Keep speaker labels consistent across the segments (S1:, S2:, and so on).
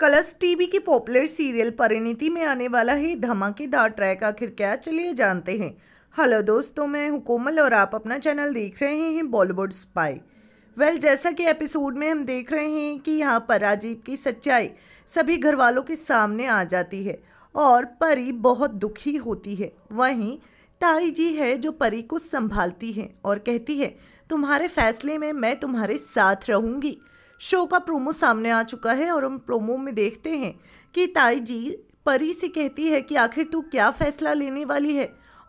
S1: colours TV की popular serial Parineeti में आने वाला है धमाकेदार ट्रैक आखिर क्या चलिए जानते हैं हेलो दोस्तों मैं हुकोमल और आप अपना चैनल देख रहे हैं बॉलीवुड स्पाई वेल well, जैसा कि एपिसोड में हम देख रहे हैं कि यहाँ पर राजीव की सच्चाई सभी घर वालों के सामने आ जाती है और परी बहुत दुखी होती है वहीं ताई जी है जो परी को संभालती है और कहती है तुम्हारे फैसले में मैं तुम्हारे साथ रहूँगी शो का प्रोमो सामने आ चुका है और हम प्रोमो में देखते हैं कि ताई जी परी से कहती है कि आखिर तू क्या फ़ैसला लेने वाली है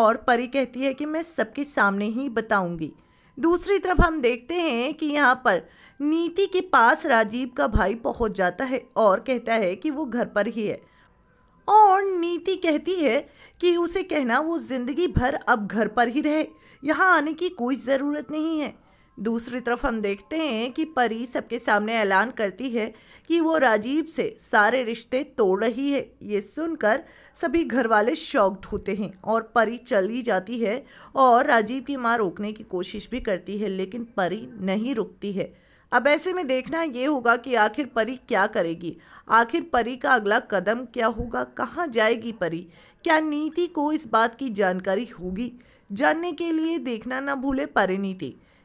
S1: और परी कहती है कि मैं सबके सामने ही बताऊंगी दूसरी तरफ हम देखते हैं कि यहाँ पर नीति के पास राजीव का भाई पहुँच जाता है और कहता है कि वो घर पर ही है और नीति कहती है कि उसे कहना वो ज़िंदगी भर अब घर पर ही रहे यहाँ आने की कोई ज़रूरत नहीं है दूसरी तरफ हम देखते हैं कि परी सबके सामने ऐलान करती है कि वो राजीव से सारे रिश्ते तोड़ रही है ये सुनकर सभी घर वाले शॉक्ड होते हैं और परी चली जाती है और राजीव की माँ रोकने की कोशिश भी करती है लेकिन परी नहीं रुकती है अब ऐसे में देखना ये होगा कि आखिर परी क्या करेगी आखिर परी का अगला कदम क्या होगा कहाँ जाएगी परी क्या नीति को इस बात की जानकारी होगी जानने के लिए देखना ना भूले परिनीति